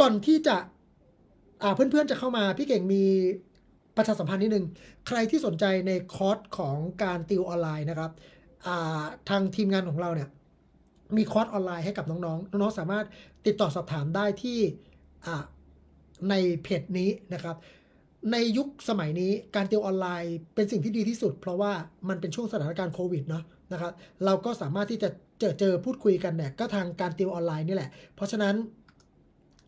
ก่อนที่จะเพื่อนๆจะเข้ามาพี่เก่งมีประชาสัมพันธ์นิดนึง ใครที่สนใจในคอร์สของการติวออนไลน์นะครับทางทีมงานของเราเนี่ย มีคอร์สออนไลน์ให้กับน้อง ๆ น้อง ๆ สามารถติดต่อสอบถามได้ที่ในเพจนี้นะครับ ในยุคสมัยนี้การติวออนไลน์เป็นสิ่งที่ดีที่สุด เพราะว่ามันเป็นช่วงสถานการณ์โควิดเนาะนะครับ เราก็สามารถที่จะเจอเจอพูดคุยกันเนี่ยก็ทางการติวออนไลน์นี่แหละเพราะฉะนั้น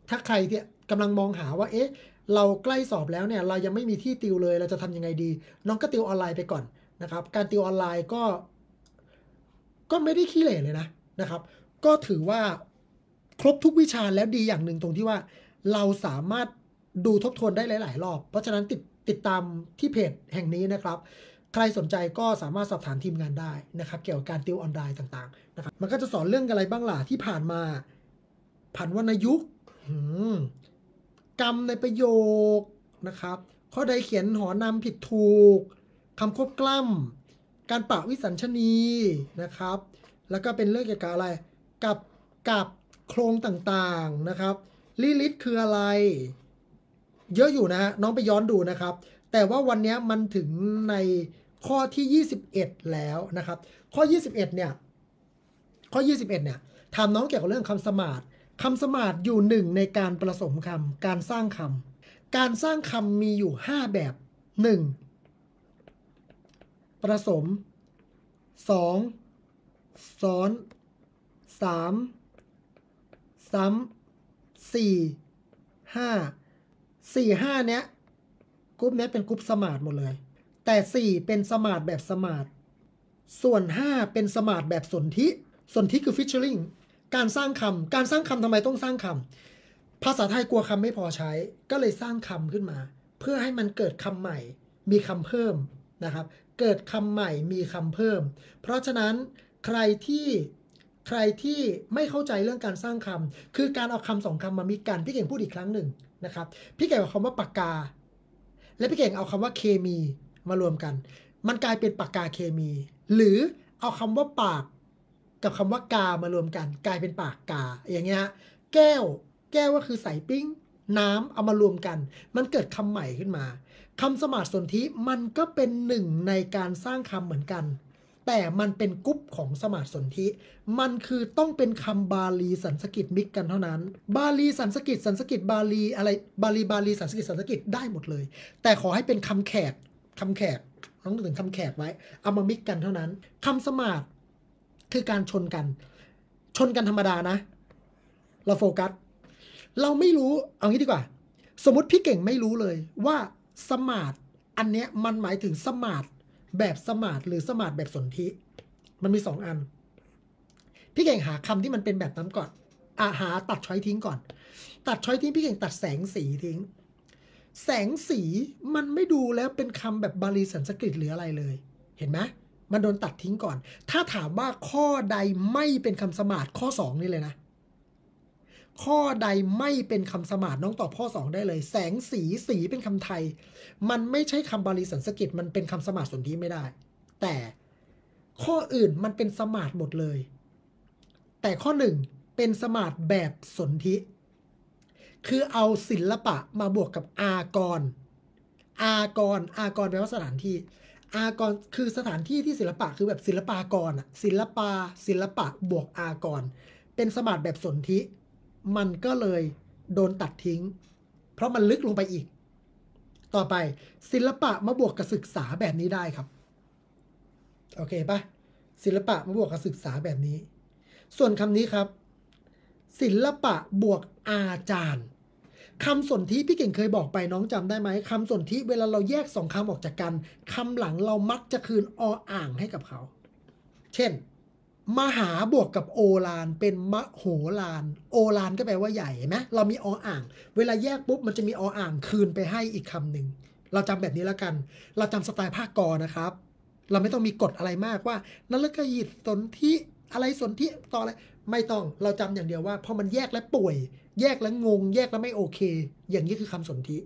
ถ้าใครที่กำลังมองหาว่า เอ๊ะ เราใกล้สอบแล้วเนี่ย เรายังไม่มีที่ติวเลย เราจะทำยังไงดี น้องก็ติวออนไลน์ไปก่อนนะครับ การติวออนไลน์ก็ ก็ไม่ได้ขี้เหร่เลยนะนะครับ ก็ถือว่าครบทุกวิชาแล้วดีอย่างหนึ่งตรงที่ว่า เราสามารถดูทบทวนได้หลาย ๆ รอบ เพราะฉะนั้นติดติดตามที่เพจแห่งนี้นะครับ ใครสนใจก็สามารถสอบถามทีมงานได้นะครับ เกี่ยวกับการติวออนไลน์ต่างๆนะครับ มันก็จะสอนเรื่องอะไรบ้างล่ะที่ผ่านมาผ่านวรรณยุกกรรมในประโยคนะครับ ข้อใดเขียนหอนำผิดถูกคำควบกล้ำการปะวิสัญชนีนะครับ แล้วก็เป็นเรื่องเกี่ยวกับอะไร กับกับโครงต่างๆนะครับลิลิตคืออะไร เยอะอยู่นะฮะน้องไปย้อนดูนะครับ แต่ว่าวันนี้มันถึงในข้อที่21แล้วนะครับ ข้อ21เนี่ย ข้อ 21 เนี่ย ถามน้องเกี่ยวกับเรื่องคำสมาร์ทคำสมาธิอยู่หนึ่งในการประสมคำ การสร้างคำ การสร้างคำมีอยู่ 5 แบบ 1. ประสม 2. ซ้อน 3. ซ้ำ 4. 5. 4 5เนี้ยกรุ๊ปเนี้ย เป็นกรุ๊ปสมาธิหมดเลย แต่ 4 เป็นสมาธิแบบสมาธิส่วน 5 เป็นสมาธิแบบสนธิสนธิคือฟิชเชอริงการสร้างคำการสร้างคำทำไมต้องสร้างคำภาษาไทยกลัวคำไม่พอใช้ ก็เลยสร้างคำขึ้นมา เพื่อให้มันเกิดคำใหม่มีคำเพิ่มนะครับ เกิดคำใหม่มีคำเพิ่ม เพราะฉะนั้นใครที่ใครที่ไม่เข้าใจเรื่องการสร้างคำ คือการเอาคำสองคำมามิกกันพี่เก่งพูดอีกครั้งหนึ่งนะครับ พี่เก่งเอาคำว่าปากกา และพี่เก่งเอาคำว่าเคมี มารวมกัน มันกลายเป็นปากกาเคมี หรือเอาคำว่าปากกับคำว่ากามารวมกัน กลายเป็นปากกาอย่างเงี้ยแก้ว แก้วก็คือใส่ปิ้งน้ำเอามารวมกัน มันเกิดคำใหม่ขึ้นมา คำสมาร์ทสนธิมันก็เป็นหนึ่งในการสร้างคำเหมือนกันแต่มันเป็นกรุ๊ปของสมาร์ทสนธิมันคือต้องเป็นคำบาลีสันสกิตมิกกันเท่านั้นบาลีสันสกิตสันสกิตบาลีอะไรบาลีบาลีสันสกิตสันสกิตได้หมดเลย แต่ขอให้เป็นคำแขก คำแขกต้องถึงคำแขกไว้เอามามิกกันเท่านั้นคำสมาร์ทคือการชนกัน ชนกันธรรมดานะ เราโฟกัส เราไม่รู้เอางี้ดีกว่า สมมติพี่เก่งไม่รู้เลยว่าสมาร์ทอันเนี้ยมันหมายถึงสมาร์ทแบบสมาร์ทหรือสมาร์ทแบบสนธิมันมีสองอัน พี่เก่งหาคำที่มันเป็นแบบนั้นก่อนอาหาตัดช้อยทิ้งก่อน ตัดช้อยทิ้งพี่เก่งตัดแสงสีทิ้ง แสงสีมันไม่ดูแล้วเป็นคำแบบบาลีสันสกฤตหรืออะไรเลย เห็นไหมมันโดนตัดทิ้งก่อน ถ้าถามว่าข้อใดไม่เป็นคำสมารทข้อ 2นี่เลยนะ ข้อใดไม่เป็นคำสมารทน้องตอบข้อ2ได้เลย แสงสีสีเป็นคำไทย มันไม่ใช่คำบาลีสันสกิตมันเป็นคำสมารทสนธิไม่ได้ แต่ข้ออื่นมันเป็นสมารทหมดเลย แต่ข้อ 1 เป็นสมารทแบบสนธิคือเอาศิลปะมาบวกกับอากรอากรอากรแปลว่าสถานที่อากรคือสถานที่ที่ศิลปะคือแบบศิลปากรอะศิลปาศิลปะบวกอากรเป็นสมาร์ทแบบสนธิมันก็เลยโดนตัดทิ้ง เพราะมันลึกลงไปอีก ต่อไป ศิลปะมาบวกกับศึกษาแบบนี้ได้ครับ โอเคปะศิลปะมาบวกกับศึกษาแบบนี้ ส่วนคำนี้ครับ ศิลปะบวกอาจารย์คำสนธิพี่เก่งเคยบอกไปน้องจำได้ไหมคำสนธิเวลาเราแยกสองคำออกจากกัน คำหลังเรามักจะคืนออ่างให้กับเขา เช่น มหาบวกกับโอลานเป็นมโหลานโอลานก็แปลว่าใหญ่เห็นไหมเรามีออ่าง เวลาแยกปุ๊บมันจะมีออ่างคืนไปให้อีกคำหนึ่งเราจำแบบนี้แล้วกัน เราจำสไตล์ภาคกอนะครับ เราไม่ต้องมีกฎอะไรมากว่านรกยิตสนธิอะไรสนธิต่ออะไรไม่ต้องเราจำอย่างเดียวว่าพอมันแยกและป่วยแยกแล้วงง แยกแล้วไม่โอเค อย่างนี้คือคำสนธิ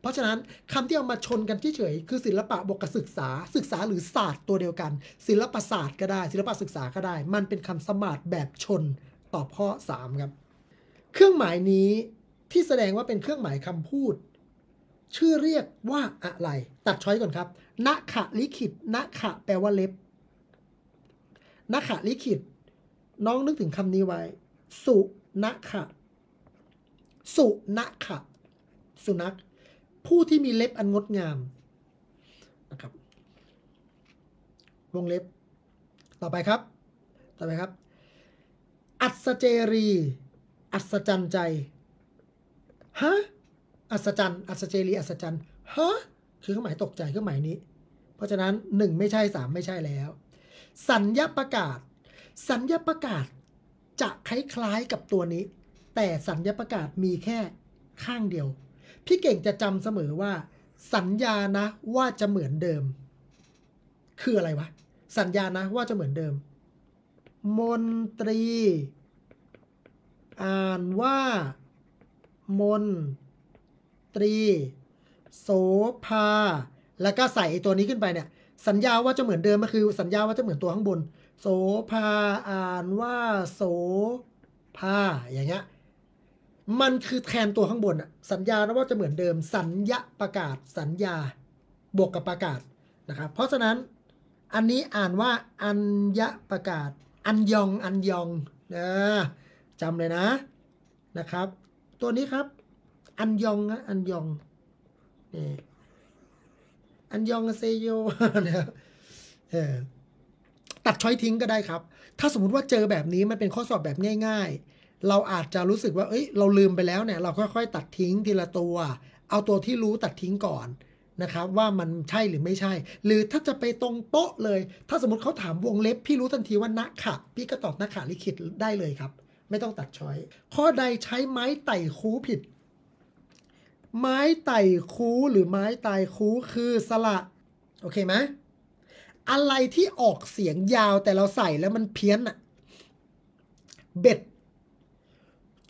เพราะฉะนั้น คำที่เอามาชนกันเฉยๆคือศิลปะบวกกับศึกษาศึกษาหรือศาสตร์ตัวเดียวกัน ศิลปศาสตร์ก็ได้ ศิลปศึกษาก็ได้ มันเป็นคำสมาร์ทแบบชน ตอบข้อ3ครับ เครื่องหมายนี้ ที่แสดงว่าเป็นเครื่องหมายคำพูด ชื่อเรียกว่าอะไร ตัดช้อยก่อนครับนขะลิขิตนขะแปลว่าเล็บนขะลิขิต น้องนึกถึงคำนี้ไว้ สุนัขะสุนัขะสุนัข ผู้ที่มีเล็บอันงดงามนะครับ วงเล็บ ต่อไปครับ ต่อไปครับ อัศเจรี อัศจรรย์ใจฮะอัศจรรย์อัศเจรีอัศจรรย์ฮะคือเครื่องหมายตกใจเครื่องหมายนี้ เพราะฉะนั้นหนึ่งไม่ใช่สามไม่ใช่แล้ว สัญญาประกาศ สัญญาประกาศจะคล้ายๆกับตัวนี้แต่สัญญาประกาศมีแค่ข้างเดียว พี่เก่งจะจำเสมอว่า สัญญานะว่าจะเหมือนเดิม คืออะไรวะ สัญญานะว่าจะเหมือนเดิม มนตรี อ่านว่า มน ตรีโสภาแล้วก็ใส่ตัวนี้ขึ้นไปเนี่ย สัญญาว่าจะเหมือนเดิมก็คือ สัญญาว่าจะเหมือนตัวข้างบนโสภาอ่านว่าโสภาอย่างเงี้ยมันคือแทนตัวข้างบนอะสัญญานะว่าจะเหมือนเดิม สัญญาประกาศสัญญาบวกกับประกาศนะครับ เพราะฉะนั้นอันนี้อ่านว่าอัญญะประกาศ อัญยองอัญยองนะจำเลยนะนะครับ ตัวนี้ครับ อัญยองอัญยองนี่ อัญยองเซโยนะเออตัดช้อยทิ้งก็ได้ครับ ถ้าสมมติว่าเจอแบบนี้มันเป็นข้อสอบแบบง่าย ๆเราอาจจะรู้สึกว่าเอ้ย เราลืมไปแล้วเนี่ย เราค่อยๆ ตัดทิ้งทีละตัว เอาตัวที่รู้ตัดทิ้งก่อนนะครับ ว่ามันใช่หรือไม่ใช่ หรือถ้าจะไปตรงโป๊ะเลย ถ้าสมมติเขาถามวงเล็บ พี่รู้ทันทีว่านะขะพี่ก็ตอบนะขะลิขิตได้เลยครับ ไม่ต้องตัดช้อย ข้อใดใช้ไม้ไต่คูผิด ไม้ไต่คูหรือไม้ไต่คูคือสระโอเคไหมอะไรที่ออกเสียงยาวแต่เราใส่แล้วมันเพี้ยนอะเบ็ด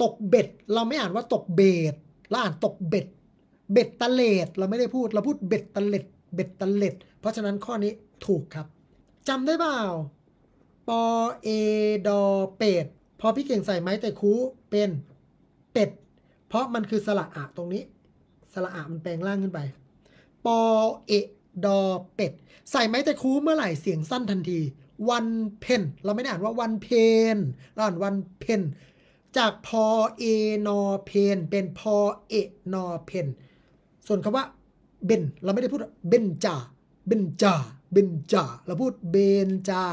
ตกเบ็ด เราไม่อ่านว่าตกเบ็ดเราอ่านตกเบ็ด เบ็ดตะเลดเราไม่ได้พูดเราพูดเบ็ดตะเลดเบ็ดตะเลดเพราะฉะนั้นข้อนี้ถูกครับ จำได้เปล่าปอเอดอเป็ด พอพี่เก่งใส่ไม้แต่คูเป็นเป็ด เพราะมันคือสระอะตรงนี้สระอะมันแปลงร่างขึ้นไป ปอเอดอเป็ด ใส่ไม้แต่คูเมื่อไหร่ เสียงสั้นทันที วันเพน เราไม่ได้อ่านว่าวันเพนเราอ่านวันเพนจากพอเอนอเพนเป็นพอเอนอเพน ส่วนคำว่าเบนเราไม่ได้พูดเบนจาเบนจาเบนจาเราพูดเบนจา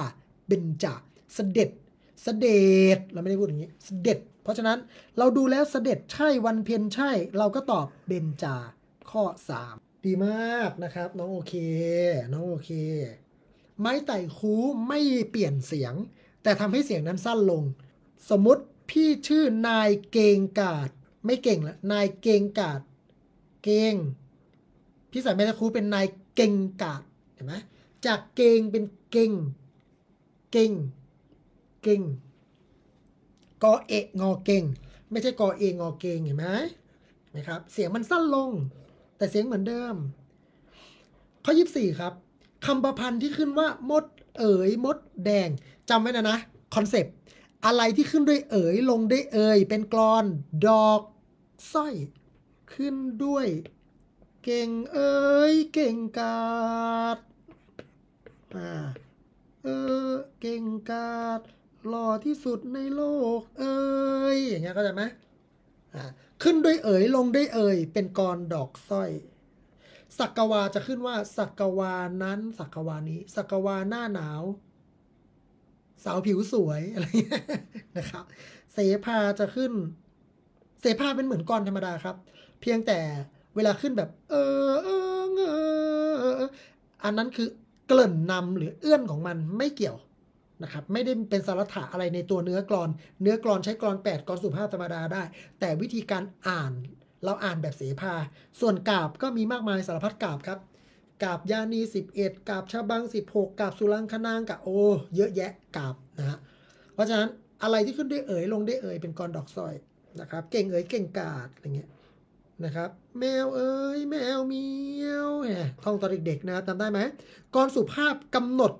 เบนจาเสด็จ เสด็จ เราไม่ได้พูดอย่างนี้ เสด็จ เพราะฉะนั้นเราดูแล้วเสด็จใช่วันเพนใช่ เราก็ตอบเบนจาข้อ 3 ดีมากนะครับ น้องโอเค น้องโอเค ไม้ไต่คูไม่เปลี่ยนเสียง แต่ทำให้เสียงนั้นสั้นลงสมมติพี่ชื่อนายเกงกาดไม่เก่งละนายเกงกาดเกงพี่สายแม่ตะคูเป็นนายเกงกาดเห็นไหมจากเกงเป็นเกงเกงเกงกอเอะงอเกงไม่ใช่กอเองอเกงเห็นไหมนะครับเสียงมันสั้นลง แต่เสียงเหมือนเดิม ข้อ 24 ครับคำประพันธ์ที่ขึ้นว่ามด เอ๋ยมด แดงจำไว้นะนะคอนเซปต์อะไรที่ขึ้นด้วยเอ๋ยลงด้วยเอ๋ยเป็นกรอนดอกสร้อย ขึ้นด้วย เก่งเอ๋ยเก่งกาดอ่าเออเก่งกาดหล่อที่สุดในโลก เอ๋ยอย่างเงี้ยเข้าใจไหมอ่าขึ้นด้วยเอ๋ยลงด้วยเอ๋ยเป็นกรดอกสร้อยสักกวาจะขึ้นว่าสักกวานั้นสักกวานี้สักกวาหน้าหนาวสาวผิวสวย อะไรนะครับ เสภาจะขึ้นเสภาเป็นเหมือนกรธรรมดาครับ เพียงแต่เวลาขึ้นแบบ เออเออเอออันนั้นคือเกลื่นนำหรือเอื้อนของมันไม่เกี่ยวนะครับ ไม่ได้เป็นสารถะอะไรในตัวเนื้อกรอน เนื้อกรอนใช้กรอน 8กรอนสุภาพธรรมดาได้ แต่วิธีการอ่านเราอ่านแบบเสภาส่วนกาบก็มีมากมายสารพัดกาบครับกาบ ยานี 11กาบชาบัง16กาบสุรังคนางกาบโอเยอะแยะกาบนะฮะ เพราะฉะนั้นอะไรที่ขึ้นได้เอ๋ยลงได้เอ๋ยเป็นกรดอกซอยนะครับ เก่ง เอ๋ยเก่งกาด อะไรเงี้ยนะครับแมวเอ๋ยแมวเมียวเนี่ยท่องตอนเด็กๆนะครับจำได้ไหมกรสุภาพกำหนด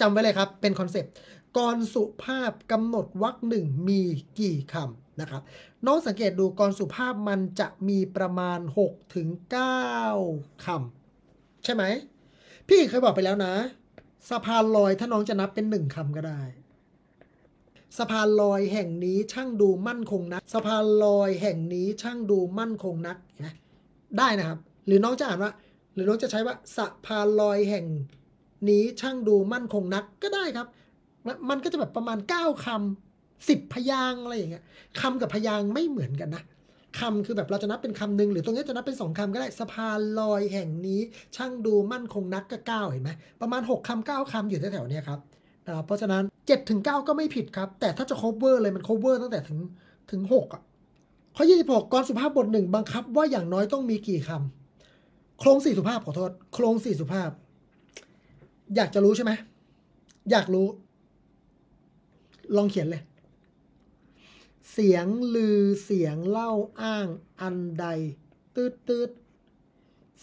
จำไว้เลยครับเป็นคอนเซปต์กรสุภาพกำหนดวรรคหนึ่งมีกี่คำนะครับน้องสังเกตดูกรสุภาพมันจะมีประมาณ6-9ถึงคำใช่ไหม พี่เคยบอกไปแล้วนะ สะพานลอยถ้าน้องจะนับเป็นหนึ่งคำก็ได้สะพานลอยแห่งนี้ช่างดูมั่นคงนัก สะพานลอยแห่งนี้ช่างดูมั่นคงนักนะได้นะครับ หรือน้องจะอ่านว่าหรือน้องจะใช้ว่าสะพานลอยแห่งนี้ช่างดูมั่นคงนักก็ได้ครับ มันก็จะแบบประมาณ 9 คำ 10 พยางอะไรอย่างเงี้ยคำกับพยางไม่เหมือนกันนะคำคือแบบเราจะนับเป็นคำหนึ่งหรือตรงนี้จะนับเป็น2คำก็ได้สะพานลอยแห่งนี้ช่างดูมั่นคงนักก็าเห็นไหม ประมาณ 6คำ9คำอยู่แถวๆนี้ครับเพราะฉะนั้น 7 ถึงเก็ไม่ผิดครับ แต่ถ้าจะ cover เลยมัน cover ตั้งแต่ถึงถึงหกอ่ะ ข้อ 26กรสุภาพบทหนึ่งบังคับว่าอย่างน้อยต้องมีกี่คำโครงสี่สุภาพขอโทษโครงสี่สุภาพ อยากจะรู้ใช่ไหมอยากรู้ ลองเขียนเลยเสียงลือเสียงเล่าอ้างอันใด ตืดตืด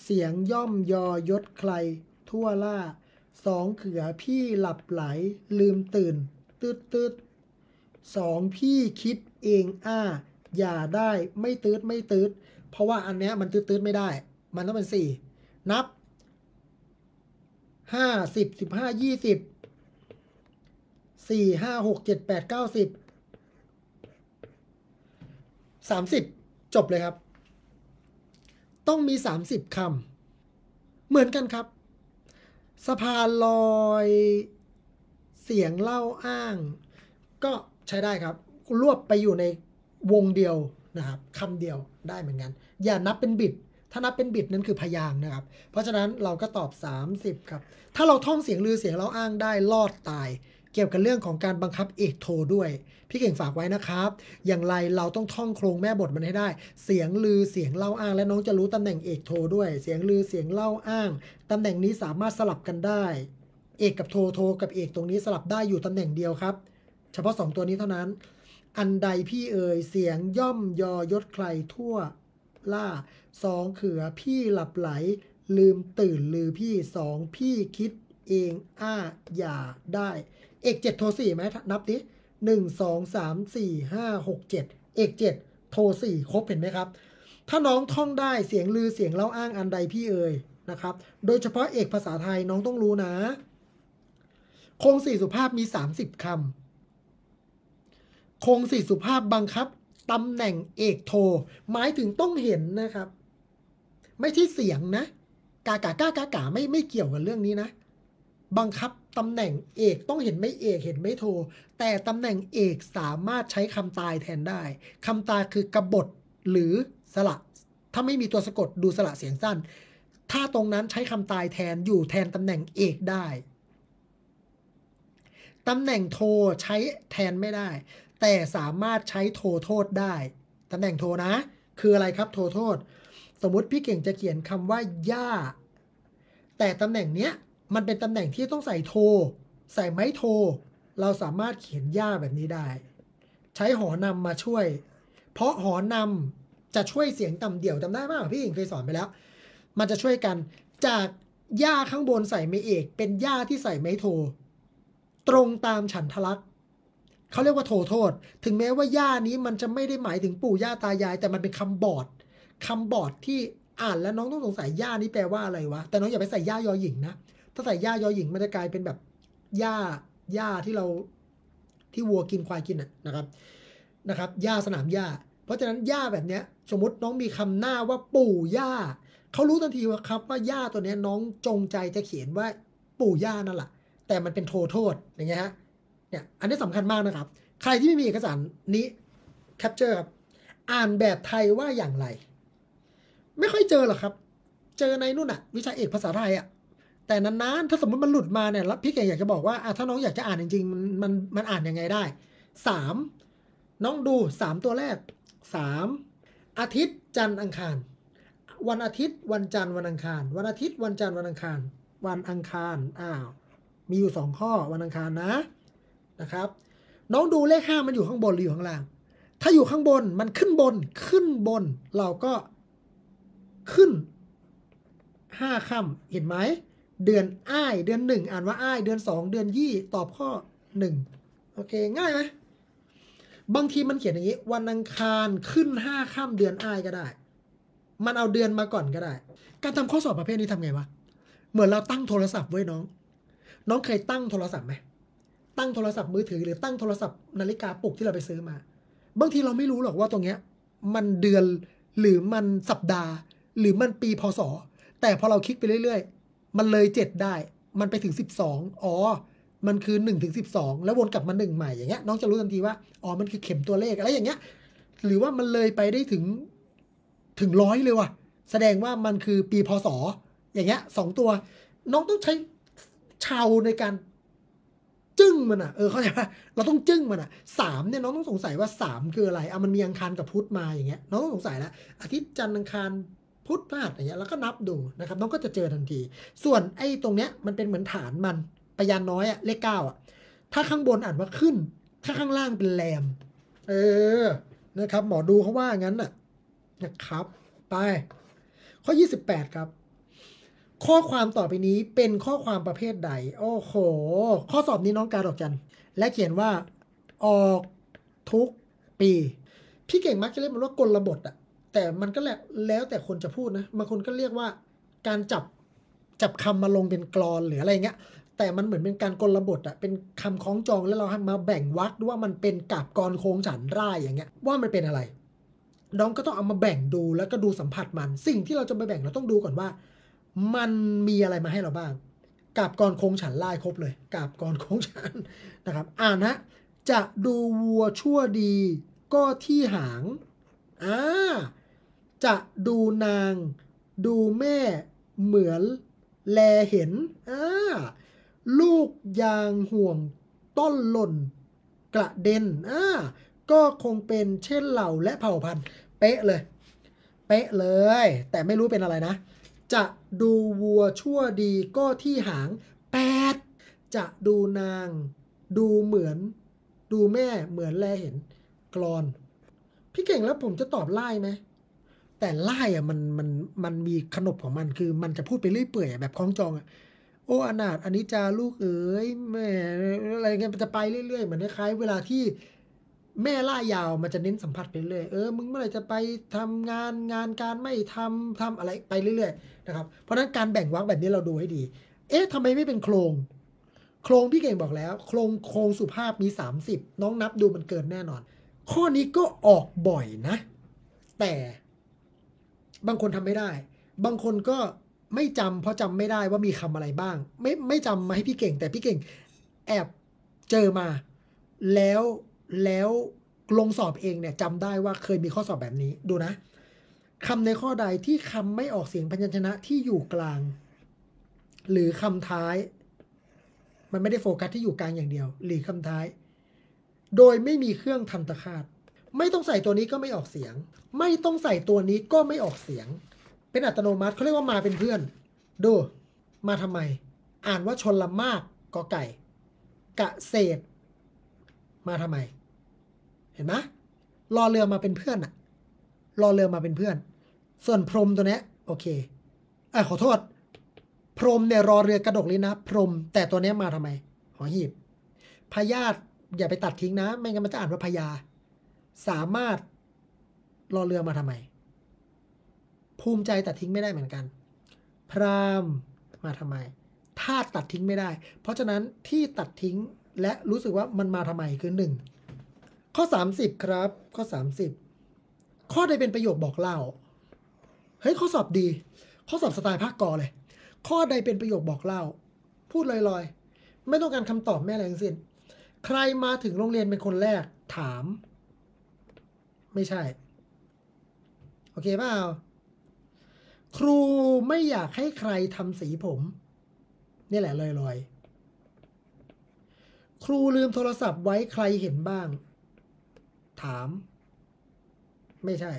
เสียงย่อมยอยศใคร ทั่วล่าสองเขือพี่หลับไหลลืมตื่น ตืดตืดสองพี่คิดเองอ้า อย่าได้ไม่ตืดไม่ตืดเพราะว่าอันเนี้ยมันตืดตืดไม่ได้ มันต้องเป็นสี่นับห้าสิบสิบห้ายี่สิบสี่ห้าหกเจ็ดแปดเก้าสิบสามสิบจบเลยครับ ต้องมีสามสิบคำเหมือนกันครับสะพานลอย เสียงเล่าอ้าง ก็ใช้ได้ครับ รวบไปอยู่ในวงเดียวนะครับคำเดียวได้เหมือนกัน อย่านับเป็นบิดถ้านับเป็นบิดนั่นคือพยางนะครับ เพราะฉะนั้นเราก็ตอบ 30ครับถ้าเราท่องเสียงลือเสียงเล่าอ้างได้รอดตาย เกี่ยวกับเรื่องของการบังคับเอกโทด้วยพี่เก่งฝากไว้นะครับ อย่างไรเราต้องท่องโครงแม่ บทมันให้ได้ เสียง ลือเสียงเล่า อ้าง และน้องจะรู้ตำแหน่งเอกโทด้วย เสียงลือเสียงเล่า อ้างตำแหน่งนี้สามารถสลับกันได้ เอกกับโท โทกับเอกตรงนี้สลับได้อยู่ตำแหน่งเดียวครับ เฉพาะ 2 ตัวนี้เท่านั้น อันใดพี่เอ่ยเสียงย่อมยอยศใครทั่ว ล่าสองเขือพี่หลับไหล ลืมตื่นลือพี่สองพี่คิดเองอ้าอย่าได้ เอกเจ็ดโทสี่ไหมนับดิหนึ่งงสสสอามี่ ห้าหก เจ็ด เอกเจ็ดโทร่ครบเห็นไหมครับ ถ้าน้องท่องได้เสียงลือเสียงเล่าอ้างอันใดพี่เอ่ยนะครับ โดยเฉพาะเอกภาษาไทยน้องต้องรู้นะโครงสี่สุภาพมีสาคสิโครงสี่สุภาพบังคับตำแหน่งเอกโท หมายถึงต้องเห็นนะครับ ไม่ใช่เสียงนะกากากากากาไม่ไม่เกี่ยวกับเรื่องนี้นะบังคับตำแหน่งเอกต้องเห็นไม่เอกเห็นไม่โทแต่ตำแหน่งเอกสามารถใช้ คำตายแทนได้ คำตายคือกบฏหรือ สระถ้าไม่มีตัวสะกดดู สระเสียงสั้น ถ้าตรงนั้นใช้คำตายแทนอยู่แทนตำแหน่งเอกได้ตำแหน่งโทใช้แทนไม่ได้ แต่สามารถใช้โทโทษได้ตำแหน่งโทนะ คืออะไรครับโทโทษ สมมติพี่เก่งจะเขียนคำว่าย่า แต่ตำแหน่งเนี้ยมันเป็นตำแหน่งที่ต้องใส่โท ใส่ไม้โท เราสามารถเขียนย่าแบบนี้ได้ ใช้หอนำมาช่วย เพราะหอนำจะช่วยเสียงต่ำเดี่ยวจำได้ไหมพี่อิงเคยสอนไปแล้ว มันจะช่วยกันจากย่าข้างบนใส่ไม้เอกเป็นย่าที่ใส่ไม้โท ตรงตามฉันทลักษ์เขาเรียกว่าโทโทษ ถึงแม้ว่าย่านี้มันจะไม่ได้หมายถึงปู่ย่าตายาย แต่มันเป็นคำบอด คำบอดที่อ่านแล้วน้องต้องสงสัยย่านี้แปลว่าอะไรวะ แต่น้องอย่าไปใส่ย่ายอหญิงนะถ้าใส่หญ้ายอหญิงมันจะกลายเป็นแบบหญ้าหญ้าที่เราที่วัวกินควายกินนะครับนะครับหญ้าสนามหญ้าเพราะฉะนั้นหญ้าแบบเนี้ยสมมติน้องมีคำหน้าว่าปู่หญ้าเขารู้ทันทีว่าครับ ว่าหญ้าตัวเนี้ยน้องจงใจจะเขียนว่าปู่หญ้านั่นแหละแต่มันเป็นโทโทษอย่างเงี้ยฮะเนี่ย อันนี้สำคัญมากนะครับ ใครที่ไม่มีเอกสารนี้แคปเจอร์ครับอ่านแบบไทยว่าอย่างไร ไม่ค่อยเจอหรอกครับ เจอในนู่นอะวิชาเอกภาษาไทยอะแต่นานๆ ถ้าสมมติมันหลุดมาเนี่ยแล้วพี่แกอยากจะบอกว่า ถ้าน้องอยากจะอ่านจริงๆมันมันมันอ่านยังไงได้สามน้องดูสามตัวแรกสามอาทิตย์จันทร์ อังคาร วันอาทิตย์วันจันทร์วันอังคาร วันอาทิตย์ วันจันทร์วันอังคาร วันอังคารอ้าวมีอยู่สองข้อวันอังคารนะนะครับ น้องดูเลขห้ามันอยู่ข้างบนหรืออยู่ข้างล่าง ถ้าอยู่ข้างบนมันขึ้นบนขึ้นบนเราก็ขึ้นห้าค่ำเห็นไหมเดือนอ้ายเดือนหนึ่งอ่านว่าอ้ายเดือนสองเดือนยี่ ตอบข้อหนึ่งโอเค ง่ายไหมบางทีมันเขียนอย่างนี้ วันอังคาร ขึ้นห้าข้ามเดือนอ้ายก็ได้ มันเอาเดือนมาก่อนก็ได้ การทำข้อสอบประเภทนี้ทำไงวะเหมือนเราตั้งโทรศัพท์ไว้น้อง น้องเคยตั้งโทรศัพท์ไหม ตั้งโทรศัพท์มือถือหรือตั้งโทรศัพท์นาฬิกาปลุกที่เราไปซื้อมา บางทีเราไม่รู้หรอกว่าตรงเนี้ยมันเดือนหรือมันสัปดาห์ หรือมันปีพศ แต่พอเราคลิกไปเรื่อยมันเลยเจ็ดได้ มันไปถึงสิบสองอ๋อ มันคือหนึ่งถึงสิบสอง แล้ววนกลับมาหนึ่งใหม่อย่างเงี้ย น้องจะรู้ทันทีว่า อ๋อ มันคือเข็มตัวเลขอะไรอย่างเงี้ย หรือว่ามันเลยไปได้ถึงถึงร้อยเลยว่ะ แสดงว่ามันคือปีพศออย่างเงี้ยสองตัว น้องต้องใช้ชาวในการ จึ้งมันอ่ะ เออเข้าใจป่ะ เราต้องจึ้งมันอ่ะสามเนี่ยน้องต้องสงสัยว่าสามคืออะไรอ่ะมันมีอังคารกับพุธมาอย่างเงี้ยน้องต้องสงสัยแล้วอาทิตย์จันทร์อังคารพุทธพลาดอย่างเงี้ยแล้วก็นับดูนะครับ น้องก็จะเจอทันที ส่วนไอ้ตรงเนี้ยมันเป็นเหมือนฐานมันปยานน้อยอะเลขเก้าอะถ้าข้างบนอ่านว่าขึ้น ถ้าข้างล่างเป็นแรมเออ นะครับ หมอดูเขาว่างั้นอะนะครับ ไป ข้อ28ครับ ข้อความต่อไปนี้เป็นข้อความประเภทใด โอ้โห ข้อสอบนี้น้องการดอกจัน และเขียนว่าออกทุกปี พี่เก่งมักจะเรียกมันว่ากลบทอะแต่มันก็แล้วแต่คนจะพูดนะบางคนก็เรียกว่า การจับจับคำมาลงเป็นกรอนหรืออะไรเงี้ย แต่มันเหมือนเป็นการกลบทอะเป็นคำคล้องจองแล้วเราให้มาแบ่งวักด้วยว่ามันเป็นกาบกรโค้งฉันร่ายอย่างเงี้ย ว่ามันเป็นอะไร น้องก็ต้องเอามาแบ่งดูแล้วก็ดูสัมผัสมัน สิ่งที่เราจะไปแบ่งเราต้องดูก่อนว่า มันมีอะไรมาให้เราบ้างกาบกรโค้งฉันร่ายครบเลยกาบกรโค้งฉันนะครับ อ่านฮะจะดูวัวชั่วดีก็ที่หางอ่าจะดูนาง ดูแม่เหมือน แลเห็นอ่าลูกยางห่วงต้นหล่น กระเด็นอ่าก็คงเป็นเช่นเหล่าและเผ่าพันธุ์เป๊ะเลยเป๊ะเลย แต่ไม่รู้เป็นอะไรนะ จะดูวัวชั่วดีก็ที่หางแปด จะดูนาง ดูเหมือน ดูแม่เหมือนแลเห็นกรอนพี่เก่งแล้วผมจะตอบไล่ไหมแต่ไล่อะมัน มัน มันมีขนบของมัน คือมันจะพูดไปเรื่อยเปื่อยแบบคล้องจอง อ่ะ โอ้ อนาถอันนี้จาลูกเอ๋ย แม่ อะไรเงี้ยมันจะไปเรื่อยๆ เหมือนคล้ายเวลาที่แม่ล่ายาว มันจะเน้นสัมผัสไปเรื่อย เออ มึงเมื่อไหร่จะไปทำงานงานการไม่ทำทำอะไรไปเรื่อยๆ นะครับ เพราะนั้นการแบ่งวักแบบนี้เราดูให้ดี เอ๊ะทำไมไม่เป็นโครงโครงพี่เก่งบอกแล้ว โครงโครงสุภาพมี30น้องนับดูมันเกินแน่นอน ข้อนี้ก็ออกบ่อยนะ แต่บางคนทำไม่ได้ บางคนก็ไม่จำเพราะจำไม่ได้ว่ามีคำอะไรบ้าง ไม่ ไม่จำมาให้พี่เก่งแต่พี่เก่งแอบเจอมาแล้วแล้วลงสอบเองเนี่ยจำได้ว่าเคยมีข้อสอบแบบนี้ดูนะคำในข้อใดที่คำไม่ออกเสียงพยัญชนะที่อยู่กลาง หรือคำท้าย มันไม่ได้โฟกัสที่อยู่กลางอย่างเดียว หรือคำท้าย โดยไม่มีเครื่องทำตะคาดไม่ต้องใส่ตัวนี้ก็ไม่ออกเสียง ไม่ต้องใส่ตัวนี้ก็ไม่ออกเสียง เป็นอัตโนมัติเขาเรียกว่ามาเป็นเพื่อน ดู มาทำไม อ่านว่าชนละมากกอไก่กะเศษมาทำไม เห็นไหมรอเรือมาเป็นเพื่อนอะรอเรือมาเป็นเพื่อน ส่วนพรมตัวนี้โอเคเอขอโทษ พรมเนี่ยรอเรือกระดกเลยนะ พรมแต่ตัวนี้มาทำไม หอหีบพญาติอย่าไปตัดทิ้งนะ ไม่งั้นมันจะอ่านว่าพญาสามารถรอเรือมาทำไม ภูมิใจตัดทิ้งไม่ได้เหมือนกัน พรามมาทำไมธาตุตัดทิ้งไม่ได้ เพราะฉะนั้นที่ตัดทิ้งและรู้สึกว่ามันมาทำไมคือหนึ่งข้อ30ครับ ข้อ30ข้อใดเป็นประโยคบอกเล่าเฮ้ยข้อสอบดี ข้อสอบสไตล์ภาคกอเลย ข้อใดเป็นประโยคบอกเล่า พูดลอยๆ ไม่ต้องการคำตอบแม่แรงสิ้นใครมาถึงโรงเรียนเป็นคนแรกถามไม่ใช่ โอเคเปล่าครูไม่อยากให้ใครทำสีผมนี่แหละลอยๆ ครูลืมโทรศัพท์ไว้ใครเห็นบ้าง ถาม ไม่ใช่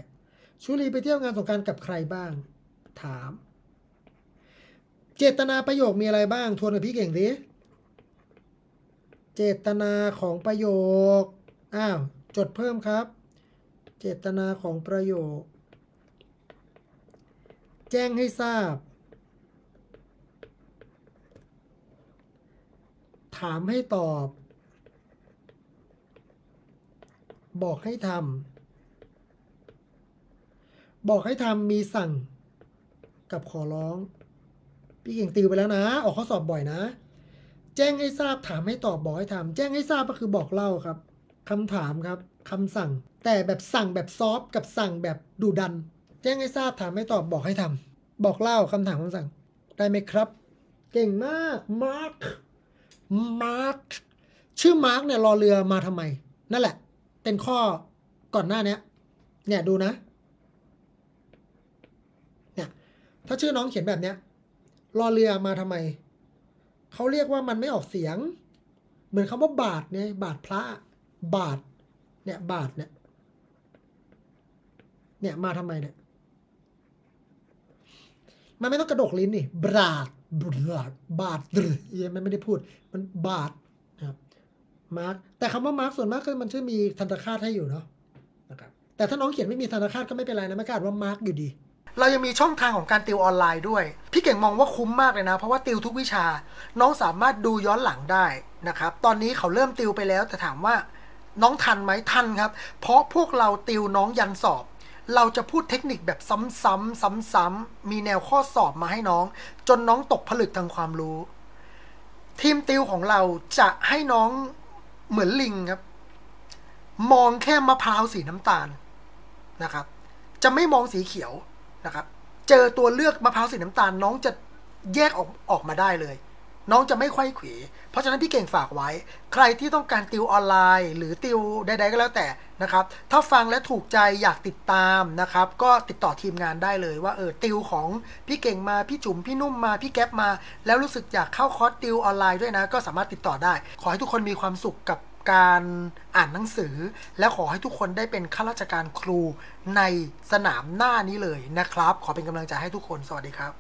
ชุลีไปเที่ยวงานสงการกับใครบ้าง ถาม เจตนาประโยคมีอะไรบ้าง ทวนกับพี่เก่งดิเจตนาของประโยค อ้าว จดเพิ่มครับเจตนาของประโยค แจ้งให้ทราบ ถามให้ตอบ บอกให้ทำบอกให้ทำมีสั่งกับขอร้องพี่เก่งติวไปแล้วนะ ออกข้อสอบบ่อยนะ แจ้งให้ทราบถามให้ตอบ บอกให้ทำแจ้งให้ทราบก็คือบอกเล่าครับคำถามครับคำสั่งแต่แบบสั่งแบบซอฟกับสั่งแบบดุดัน แจ้งให้ทราบถามให้ตอบบอกให้ทำบอกเล่าคำถามคำสั่ง ได้ไหมครับ เก่งมากมาร์คมาร์คชื่อมาร์คเนี่ยรอเรือมาทำไม นั่นแหละ เป็นข้อก่อนหน้านี้เนี่ยดูนะเนี่ยถ้าชื่อน้องเขียนแบบเนี้ยรอเรือมาทำไมเขาเรียกว่ามันไม่ออกเสียง เหมือนคำว่าบาทเนี่ยบาทพระบาทเนี่ยบาทเนี่ยเนี่ยมาทำไมเนี่ยมันไม่ต้องกระดกลิ้นนี่บาทบาดบาทยังไม่ได้พูด มันบาทนะครับมาร์กแต่คำว่ามาร์กส่วนมากคือมันจะมีธนาคารให้อยู่เนาะนะครับแต่ถ้าน้องเขียนไม่มีธนาคารก็ไม่เป็นไรนะไม่กล้าว่ามาร์กอยู่ดี เรายังมีช่องทางของการติวออนไลน์ด้วย พี่เก่งมองว่าคุ้มมากเลยนะ เพราะว่าติวทุกวิชา น้องสามารถดูย้อนหลังได้นะครับ ตอนนี้เขาเริ่มติวไปแล้วแต่ถามว่าน้อง ทันไหมทัน ครับ เพราะพวกเราติว น้องยันสอบ เราจะพูดเทคนิคแบบซ้ำๆซ้ำๆมีแนวข้อสอบ มา ให้ น้อง จนน้องตกผลึกทางความรู้ ทีมติวของเราจะ ให้น้องเหมือนลิงครับมองแค่มะพร้าวสีน้ำตาลนะครับ จะไม่มองสีเขียวนะครับ เจอตัวเลือกมะพร้าวสีน้ำตาลน้องจะแยกออกออกมาได้เลยน้อง จะไม่ค่อยขวีเพราะฉะนั้นพี่เก่งฝากไว้ ใครที่ต้องการติวออนไลน์ หรือติวใดๆก็แล้วแต่นะครับ ถ้าฟังและถูกใจอยากติดตามนะครับ ก็ติดต่อทีมงานได้เลย ว่า เออ ติวของพี่เก่งมา พี่จุ๋มพี่นุ่มมา พี่แก๊ปมา แล้วรู้สึกอยากเข้าคอร์สติวออนไลน์ด้วยนะ ก็สามารถติดต่อได้ ขอให้ทุกคนมีความสุขกับการอ่านหนังสือ และขอให้ทุกคนได้เป็นข้าราชการครูในสนามหน้านี้เลยนะครับ ขอเป็นกำลังใจให้ทุกคน สวัสดีครับ